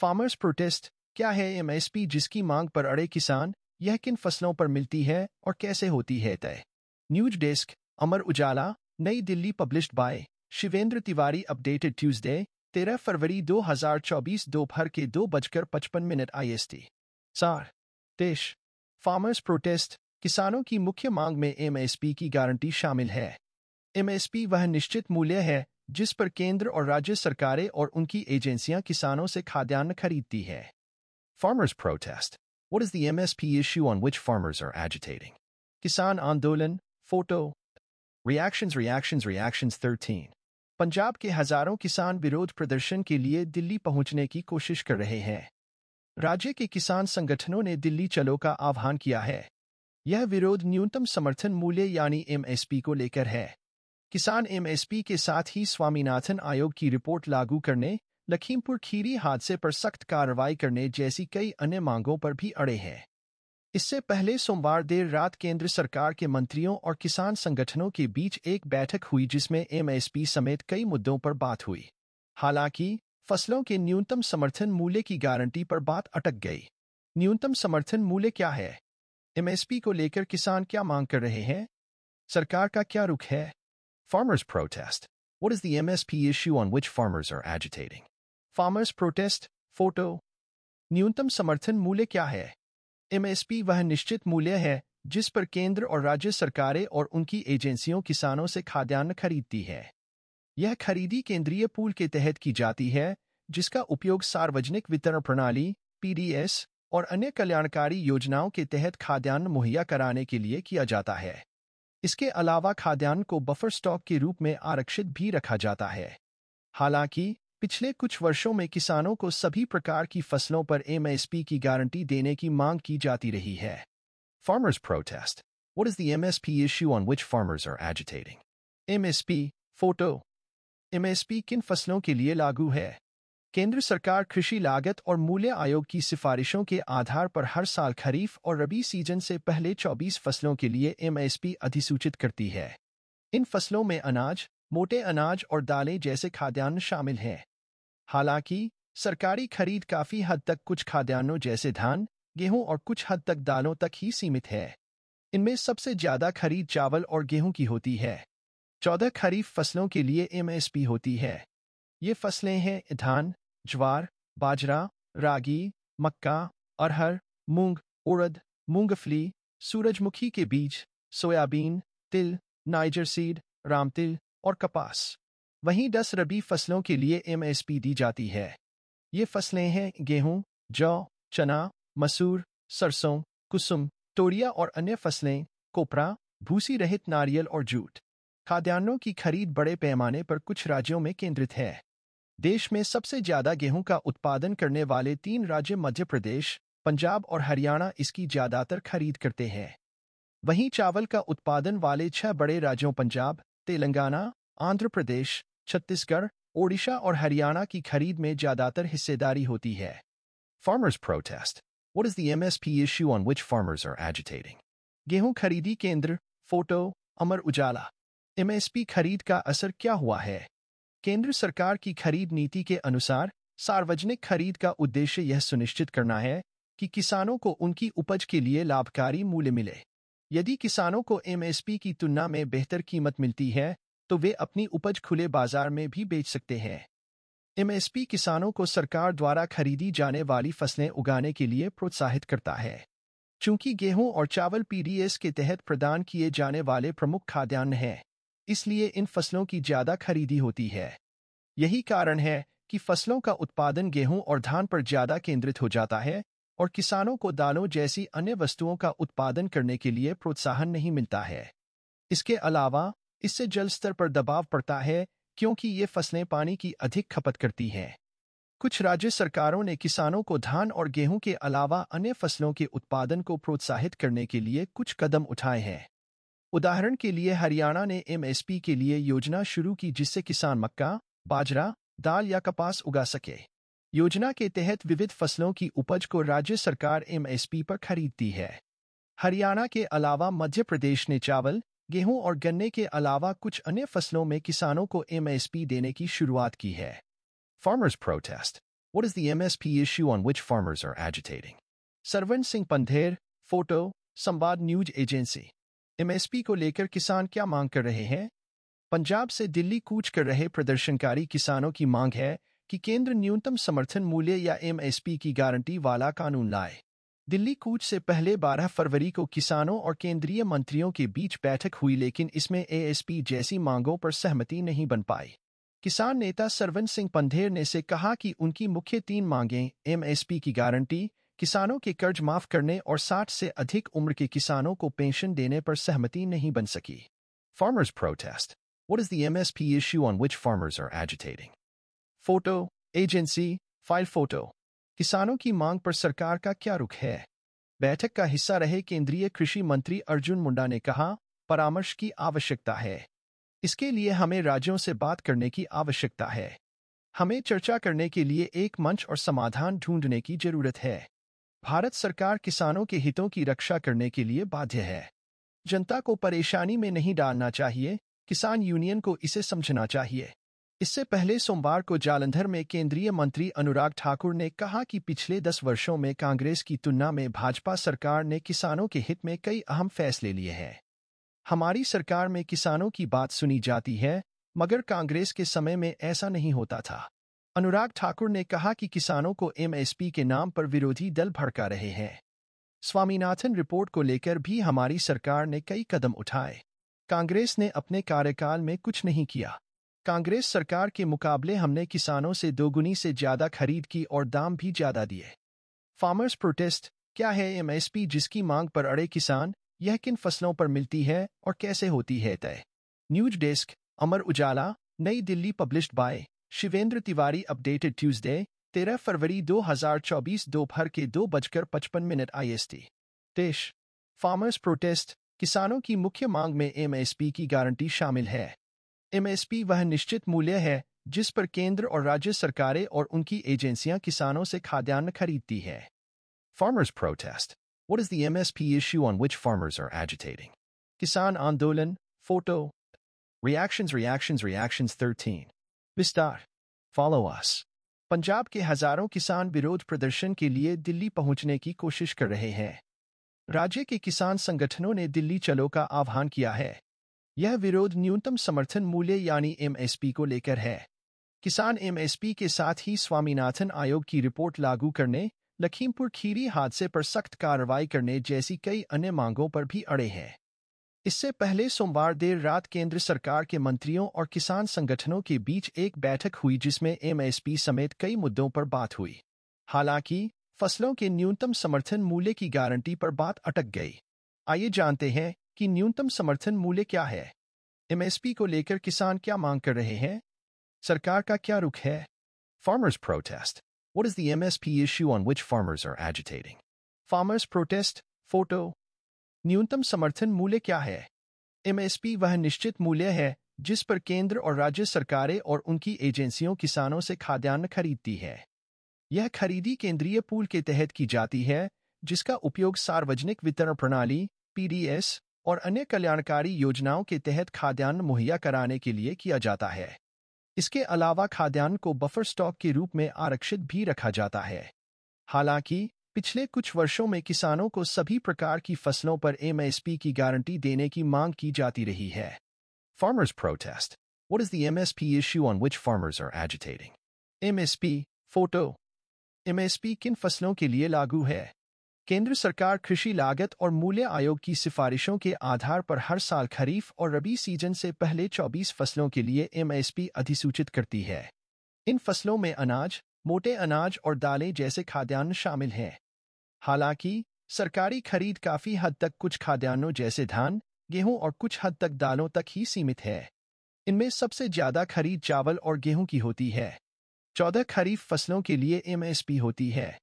Farmers protest क्या है MSP जिसकी मांग पर अड़े किसान यह किन फसलों पर मिलती है और कैसे होती है तय न्यूज डेस्क अमर उजाला नई Delhi published by Shivendra Tiwari updated Tuesday तेरह फरवरी 2024 दोपहर के दो बजकर पचपन मिनट आई एस टी सार देश फार्मर्स प्रोटेस्ट किसानों की मुख्य मांग में एमएसपी की गारंटी शामिल है एमएसपी वह निश्चित मूल्य है जिस पर केंद्र और राज्य सरकारें और उनकी एजेंसियां किसानों से खाद्यान्न खरीदती है what is What M S P issue on which farmers are agitating किसान आंदोलन photo reaction reaction reaction thirteen Punjab के हजारों किसान विरोध प्रदर्शन के लिए दिल्ली पहुंचने की कोशिश कर रहे हैं राज्य के किसान संगठनों ने दिल्ली चलो का आह्वान किया है यह विरोध न्यूनतम समर्थन मूल्य यानी एमएसपी को लेकर है किसान एमएसपी के साथ ही स्वामीनाथन आयोग की रिपोर्ट लागू करने लखीमपुर खीरी हादसे पर सख्त कार्रवाई करने जैसी कई अन्य मांगों पर भी अड़े हैं इससे पहले सोमवार देर रात केंद्र सरकार के मंत्रियों और किसान संगठनों के बीच एक बैठक हुई जिसमें एमएसपी समेत कई मुद्दों पर बात हुई हालांकि फसलों के न्यूनतम समर्थन मूल्य की गारंटी पर बात अटक गई न्यूनतम समर्थन मूल्य क्या है एमएसपी को लेकर किसान क्या मांग कर रहे हैं सरकार का क्या रुख है Farmers protest. What is the MSP issue on which farmers are agitating? Farmers protest. Photo. न्यूनतम समर्थन मूल्य क्या है MSP वह निश्चित मूल्य है जिस पर केंद्र और राज्य सरकारें और उनकी एजेंसियों किसानों से खाद्यान्न खरीदती है यह खरीदी केंद्रीय पूल के तहत की जाती है जिसका उपयोग सार्वजनिक वितरण प्रणाली पीडीएस और अन्य कल्याणकारी योजनाओं के तहत खाद्यान्न मुहैया कराने के लिए किया जाता है इसके अलावा खाद्यान्न को बफर स्टॉक के रूप में आरक्षित भी रखा जाता है हालांकि पिछले कुछ वर्षों में किसानों को सभी प्रकार की फसलों पर एमएसपी की गारंटी देने की मांग की जाती रही है farmers protest What is the MSP issue on which farmers are photo MSP photo. MSP किन फसलों के लिए लागू है केंद्र सरकार कृषि लागत और मूल्य आयोग की सिफारिशों के आधार पर हर साल खरीफ और रबी सीजन से पहले 24 फसलों के लिए एमएसपी अधिसूचित करती है इन फसलों में अनाज मोटे अनाज और दालें जैसे खाद्यान्न शामिल हैं हालांकि सरकारी खरीद काफी हद तक कुछ खाद्यान्नों जैसे धान गेहूं और कुछ हद तक दालों तक ही सीमित है इनमें सबसे ज्यादा खरीद चावल और गेहूं की होती है चौदह खरीफ फसलों के लिए एमएसपी होती है ये फसलें हैं धान ज्वार बाजरा रागी मक्का अरहर मूंग उड़द मूंगफली सूरजमुखी के बीज सोयाबीन तिल नाइजर सीड रामतिल और कपास वहीं दस रबी फसलों के लिए एमएसपी दी जाती है ये फसलें हैं गेहूं जौ चना मसूर सरसों कुसुम तोरिया और अन्य फसलें कोपरा भूसी रहित नारियल और जूट खाद्यान्नों की खरीद बड़े पैमाने पर कुछ राज्यों में केंद्रित है देश में सबसे ज्यादा गेहूं का उत्पादन करने वाले तीन राज्य मध्य प्रदेश पंजाब और हरियाणा इसकी ज्यादातर खरीद करते हैं वहीं चावल का उत्पादन वाले छह बड़े राज्यों पंजाब तेलंगाना आंध्र प्रदेश छत्तीसगढ़ ओडिशा और हरियाणा की खरीद में ज्यादातर हिस्सेदारी होती है farmers protest What M S P issue on which farmers are agitating गेहूं खरीदी केंद्र फोटो अमर उजाला एमएसपी खरीद का असर क्या हुआ है केंद्र सरकार की खरीद नीति के अनुसार सार्वजनिक खरीद का उद्देश्य यह सुनिश्चित करना है कि किसानों को उनकी उपज के लिए लाभकारी मूल्य मिले यदि किसानों को एमएसपी की तुलना में बेहतर कीमत मिलती है तो वे अपनी उपज खुले बाजार में भी बेच सकते हैं एमएसपी किसानों को सरकार द्वारा खरीदी जाने वाली फसलें उगाने के लिए प्रोत्साहित करता है चूंकि गेहूं और चावल पीडीएस के तहत प्रदान किए जाने वाले प्रमुख खाद्यान्न हैं इसलिए इन फसलों की ज्यादा खरीदी होती है यही कारण है कि फसलों का उत्पादन गेहूं और धान पर ज्यादा केंद्रित हो जाता है और किसानों को दालों जैसी अन्य वस्तुओं का उत्पादन करने के लिए प्रोत्साहन नहीं मिलता है इसके अलावा इससे जल स्तर पर दबाव पड़ता है क्योंकि ये फसलें पानी की अधिक खपत करती हैं कुछ राज्य सरकारों ने किसानों को धान और गेहूं के अलावा अन्य फसलों के उत्पादन को प्रोत्साहित करने के लिए कुछ कदम उठाए हैं उदाहरण के लिए हरियाणा ने एमएसपी के लिए योजना शुरू की जिससे किसान मक्का बाजरा दाल या कपास उगा सके योजना के तहत विविध फसलों की उपज को राज्य सरकार एमएसपी पर खरीदती है हरियाणा के अलावा मध्य प्रदेश ने चावल गेहूं और गन्ने के अलावा कुछ अन्य फसलों में किसानों को एमएसपी देने की शुरुआत की है farmers protest What is the MSP issue on which farmers are agitating? Sarwan Singh Pandher photo Samvad news agency MSP को लेकर किसान क्या मांग कर रहे हैं पंजाब से दिल्ली कूच कर रहे प्रदर्शनकारी किसानों की मांग है कि केंद्र न्यूनतम समर्थन मूल्य या एमएसपी की गारंटी वाला कानून लाए दिल्ली कूच से पहले 12 फरवरी को किसानों और केंद्रीय मंत्रियों के बीच बैठक हुई लेकिन इसमें एएसपी जैसी मांगों पर सहमति नहीं बन पाई किसान नेता सरवन सिंह पंधेर ने से कहा कि उनकी मुख्य तीन मांगें एमएसपी की गारंटी किसानों के कर्ज माफ करने और 60 से अधिक उम्र के किसानों को पेंशन देने पर सहमति नहीं बन सकी Farmers protest. What is S P issue on which farmers are agitating? Photo agency file photo किसानों की मांग पर सरकार का क्या रुख है बैठक का हिस्सा रहे केंद्रीय कृषि मंत्री अर्जुन मुंडा ने कहा परामर्श की आवश्यकता है इसके लिए हमें राज्यों से बात करने की आवश्यकता है हमें चर्चा करने के लिए एक मंच और समाधान ढूंढने की जरूरत है भारत सरकार किसानों के हितों की रक्षा करने के लिए बाध्य है जनता को परेशानी में नहीं डालना चाहिए किसान यूनियन को इसे समझना चाहिए इससे पहले सोमवार को जालंधर में केंद्रीय मंत्री अनुराग ठाकुर ने कहा कि पिछले दस वर्षों में कांग्रेस की तुलना में भाजपा सरकार ने किसानों के हित में कई अहम फैसले लिए हैं हमारी सरकार में किसानों की बात सुनी जाती है मगर कांग्रेस के समय में ऐसा नहीं होता था अनुराग ठाकुर ने कहा कि किसानों को एमएसपी के नाम पर विरोधी दल भड़का रहे हैं स्वामीनाथन रिपोर्ट को लेकर भी हमारी सरकार ने कई कदम उठाए कांग्रेस ने अपने कार्यकाल में कुछ नहीं किया कांग्रेस सरकार के मुकाबले हमने किसानों से दोगुनी से ज्यादा खरीद की और दाम भी ज्यादा दिए फार्मर्स प्रोटेस्ट क्या है एमएसपी जिसकी मांग पर अड़े किसान यह किन फसलों पर मिलती है और कैसे होती है तय न्यूज डेस्क अमर उजाला नई Delhi published by Shivendra Tiwari updated Tuesday 13 फरवरी 2024 दोपहर के दो बजकर पचपन मिनट आईएसटी देश फार्मर्स प्रोटेस्ट किसानों की मुख्य मांग में एमएसपी की गारंटी शामिल है एमएसपी वह निश्चित मूल्य है जिस पर केंद्र और राज्य सरकारें और उनकी एजेंसियां किसानों से खाद्यान्न खरीदती है farmers protest What is the MSP issue on which farmers are agitating? किसान आंदोलन फोटो Reactions, reactions, reactions 13. विस्तार फॉलो अस पंजाब के हजारों किसान विरोध प्रदर्शन के लिए दिल्ली पहुंचने की कोशिश कर रहे हैं राज्य के किसान संगठनों ने दिल्ली चलो का आह्वान किया है यह विरोध न्यूनतम समर्थन मूल्य यानी एमएसपी को लेकर है किसान एमएसपी के साथ ही स्वामीनाथन आयोग की रिपोर्ट लागू करने लखीमपुर खीरी हादसे पर सख्त कार्रवाई करने जैसी कई अन्य मांगों पर भी अड़े हैं इससे पहले सोमवार देर रात केंद्र सरकार के मंत्रियों और किसान संगठनों के बीच एक बैठक हुई जिसमें एमएसपी समेत कई मुद्दों पर बात हुई हालांकि फसलों के न्यूनतम समर्थन मूल्य की गारंटी पर बात अटक गई आइए जानते हैं कि न्यूनतम समर्थन मूल्य क्या है एमएसपी को लेकर किसान क्या मांग कर रहे हैं सरकार का क्या रुख है farmers protest What is the MSP issue on which farmers are agitating? Farmers protest photo न्यूनतम समर्थन मूल्य क्या है एमएसपी वह निश्चित मूल्य है जिस पर केंद्र और राज्य सरकारें और उनकी एजेंसियों किसानों से खाद्यान्न खरीदती है यह खरीदी केंद्रीय पूल के तहत की जाती है जिसका उपयोग सार्वजनिक वितरण प्रणाली पीडीएस और अन्य कल्याणकारी योजनाओं के तहत खाद्यान्न मुहैया कराने के लिए किया जाता है इसके अलावा खाद्यान्न को बफर स्टॉक के रूप में आरक्षित भी रखा जाता है हालांकि पिछले कुछ वर्षों में किसानों को सभी प्रकार की फसलों पर एमएसपी की गारंटी देने की मांग की जाती रही है farmers protest What is the MSP issue on which farmers are agitating? MSP, photo. MSP किन फसलों के लिए लागू है केंद्र सरकार कृषि लागत और मूल्य आयोग की सिफारिशों के आधार पर हर साल खरीफ और रबी सीजन से पहले 24 फसलों के लिए एमएसपी अधिसूचित करती है इन फसलों में अनाज मोटे अनाज और दालें जैसे खाद्यान्न शामिल हैं हालांकि सरकारी खरीद काफी हद तक कुछ खाद्यान्नों जैसे धान गेहूं और कुछ हद तक दालों तक ही सीमित है इनमें सबसे ज्यादा खरीद चावल और गेहूं की होती है चौदह खरीफ फसलों के लिए एमएसपी होती है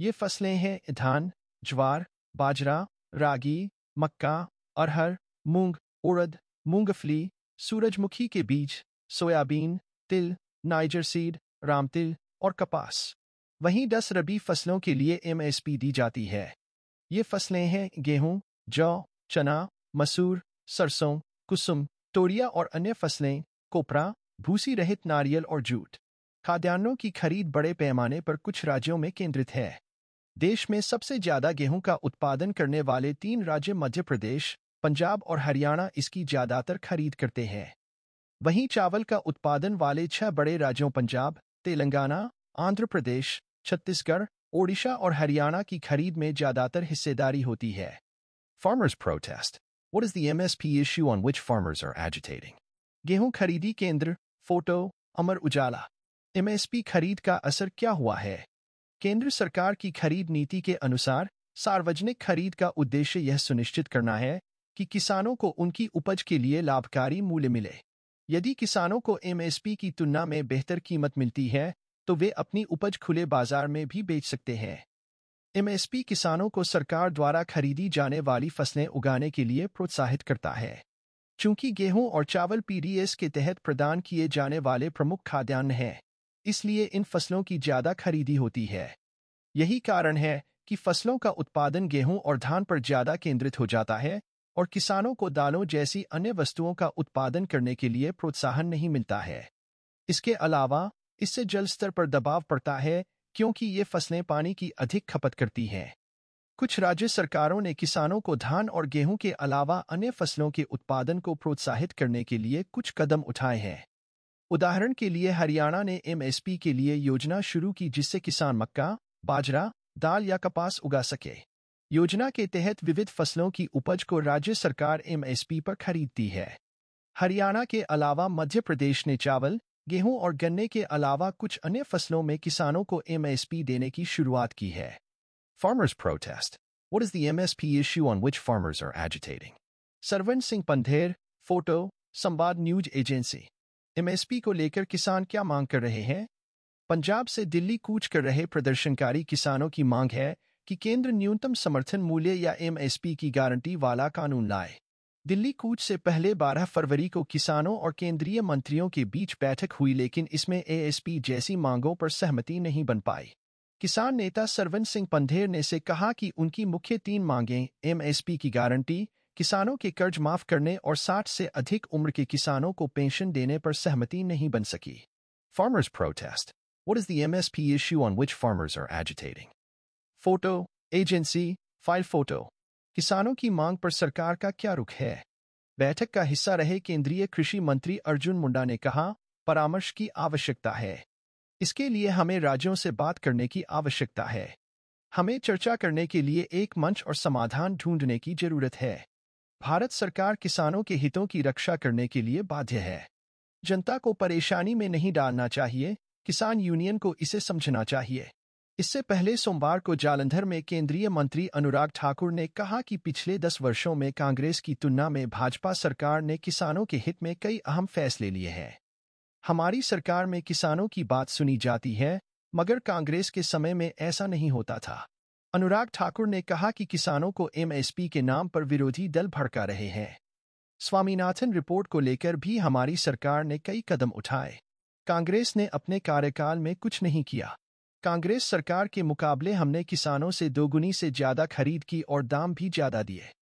ये फसलें हैं धान ज्वार बाजरा रागी मक्का अरहर मूंग उड़द मूंगफली सूरजमुखी के बीज सोयाबीन तिल नाइजर सीड रामतिल और कपास वहीं 10 रबी फसलों के लिए एमएसपी दी जाती है ये फसलें हैं गेहूं, जौ चना मसूर सरसों कुसुम तोरिया और अन्य फसलें कोपरा भूसी रहित नारियल और जूट खाद्यान्नों की खरीद बड़े पैमाने पर कुछ राज्यों में केंद्रित है देश में सबसे ज्यादा गेहूं का उत्पादन करने वाले तीन राज्य मध्य प्रदेश पंजाब और हरियाणा इसकी ज्यादातर खरीद करते हैं वहीं चावल का उत्पादन वाले छह बड़े राज्यों पंजाब तेलंगाना आंध्र प्रदेश छत्तीसगढ़ ओडिशा और हरियाणा की खरीद में ज्यादातर हिस्सेदारी होती है farmers protest what is the S P issue on which farmers are agitating गेहूं खरीदी केंद्र photo Amar Ujala M S P खरीद का असर क्या हुआ है केंद्र सरकार की खरीद नीति के अनुसार सार्वजनिक खरीद का उद्देश्य यह सुनिश्चित करना है कि किसानों को उनकी उपज के लिए लाभकारी मूल्य मिले यदि किसानों को एमएसपी की तुलना में बेहतर कीमत मिलती है तो वे अपनी उपज खुले बाजार में भी बेच सकते हैं एमएसपी किसानों को सरकार द्वारा खरीदी जाने वाली फसलें उगाने के लिए प्रोत्साहित करता है चूंकि गेहूं और चावल पीडीएस के तहत प्रदान किए जाने वाले प्रमुख खाद्यान्न हैं इसलिए इन फसलों की ज्यादा खरीदी होती है यही कारण है कि फसलों का उत्पादन गेहूं और धान पर ज्यादा केंद्रित हो जाता है और किसानों को दालों जैसी अन्य वस्तुओं का उत्पादन करने के लिए प्रोत्साहन नहीं मिलता है इसके अलावा इससे जल स्तर पर दबाव पड़ता है क्योंकि ये फसलें पानी की अधिक खपत करती हैं कुछ राज्य सरकारों ने किसानों को धान और गेहूं के अलावा अन्य फसलों के उत्पादन को प्रोत्साहित करने के लिए कुछ कदम उठाए हैं उदाहरण के लिए हरियाणा ने एमएसपी के लिए योजना शुरू की जिससे किसान मक्का बाजरा दाल या कपास उगा सके योजना के तहत विविध फसलों की उपज को राज्य सरकार एमएसपी पर खरीदती है हरियाणा के अलावा मध्य प्रदेश ने चावल गेहूं और गन्ने के अलावा कुछ अन्य फसलों में किसानों को एमएसपी देने की शुरुआत की है farmers protest What is the MSP issue on which farmers are agitating? Sarwan Singh Pandher photo Samvad news agency MSP को लेकर किसान क्या मांग कर रहे हैं पंजाब से दिल्ली कूच कर रहे प्रदर्शनकारी किसानों की मांग है कि केंद्र न्यूनतम समर्थन मूल्य या एमएसपी की गारंटी वाला कानून लाए दिल्ली कूच से पहले 12 फरवरी को किसानों और केंद्रीय मंत्रियों के बीच बैठक हुई लेकिन इसमें एएसपी जैसी मांगों पर सहमति नहीं बन पाई किसान नेता सरवन सिंह पंधेर ने से कहा कि उनकी मुख्य तीन मांगें एमएसपी की गारंटी किसानों के कर्ज माफ करने और 60 से अधिक उम्र के किसानों को पेंशन देने पर सहमति नहीं बन सकी farmers protest What is the MSP issue on which farmers are agitating? Photo agency file photo किसानों की मांग पर सरकार का क्या रुख है बैठक का हिस्सा रहे केंद्रीय कृषि मंत्री अर्जुन मुंडा ने कहा परामर्श की आवश्यकता है इसके लिए हमें राज्यों से बात करने की आवश्यकता है हमें चर्चा करने के लिए एक मंच और समाधान ढूंढने की जरूरत है भारत सरकार किसानों के हितों की रक्षा करने के लिए बाध्य है जनता को परेशानी में नहीं डालना चाहिए किसान यूनियन को इसे समझना चाहिए इससे पहले सोमवार को जालंधर में केंद्रीय मंत्री अनुराग ठाकुर ने कहा कि पिछले दस वर्षों में कांग्रेस की तुलना में भाजपा सरकार ने किसानों के हित में कई अहम फैसले लिए हैं हमारी सरकार में किसानों की बात सुनी जाती है मगर कांग्रेस के समय में ऐसा नहीं होता था अनुराग ठाकुर ने कहा कि किसानों को एमएसपी के नाम पर विरोधी दल भड़का रहे हैं स्वामीनाथन रिपोर्ट को लेकर भी हमारी सरकार ने कई कदम उठाए कांग्रेस ने अपने कार्यकाल में कुछ नहीं किया कांग्रेस सरकार के मुकाबले हमने किसानों से दोगुनी से ज्यादा खरीद की और दाम भी ज्यादा दिए